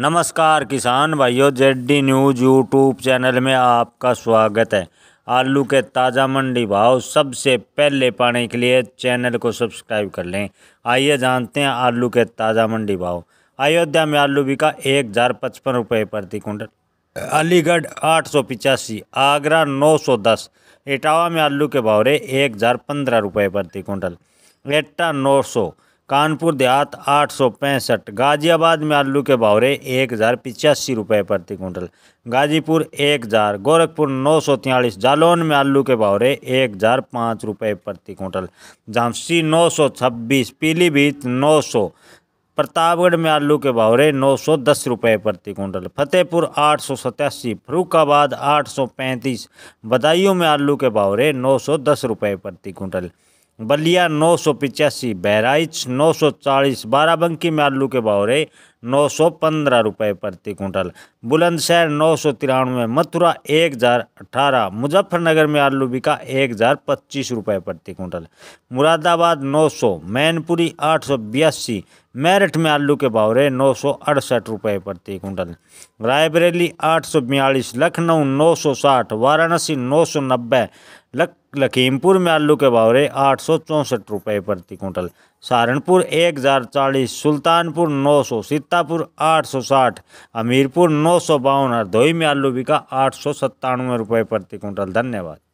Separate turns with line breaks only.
नमस्कार किसान भाइयों जेडी न्यूज़ यूट्यूब चैनल में आपका स्वागत है आलू के ताज़ा मंडी भाव सबसे पहले पाने के लिए चैनल को सब्सक्राइब कर लें आइए जानते हैं आलू के ताज़ा मंडी भाव अयोध्या में आलू बिका एक हज़ार पचपन रुपये प्रति कुंटल अलीगढ़ आठ सौ पिचासी आगरा नौ सौ दस इटावा में आलू के भाव रहे एक हज़ार पंद्रह रुपये प्रति कुंटल एट्टा नौ सौ कानपुर देहात आठ सौ पैंसठ गाजियाबाद में आलू के भावरे एक हज़ार पिचासी रुपये प्रति कुंटल गाजीपुर एक हज़ार गोरखपुर नौ सौ तिहालीस जालौन में आलू के भावरे एक हज़ार पाँच रुपये प्रति कुंटल झांसी नौ सौ छब्बीस पीलीभीत नौ सौ प्रतापगढ़ में आलू के भावरे नौ सौ दस रुपये प्रति कुंटल फतेहपुर आठ सौ सतासी फरूखाबाद आठ सौ पैंतीस बदायूँ में आलू के भावरे नौ सौ दस रुपये प्रति कुंटल बलिया नौ सौ पिचासी बहराइच नौ सौ चालीस बाराबंकी में आलू के भाव रहे नौ सौ पंद्रह रुपये प्रति कुंटल बुलंदशहर नौ सौ तिरानवे मथुरा एक हज़ार अठारह मुजफ्फरनगर में आलू बिका एक हज़ार पच्चीस रुपये प्रति कुंटल मुरादाबाद नौ सौ मैनपुरी आठ सौ बयासी मेरठ में आलू के भाव रहे नौ सौ अड़सठ रुपये प्रति कुंटल रायबरेली आठ सौ बयालीस लखनऊ नौ सौ साठ वाराणसी नौ सौ नब्बे लखीमपुर में आलू के भाव रहे आठ सौ चौंसठ रुपये प्रति कुंटल सहारनपुर एक हज़ार चालीस सुल्तानपुर नौ सौ सीतापुर आठ सौ साठ हमीरपुर नौ सौ बावन धोई में आलू बिका आठ सौ सत्तानवे रुपये प्रति कुंटल धन्यवाद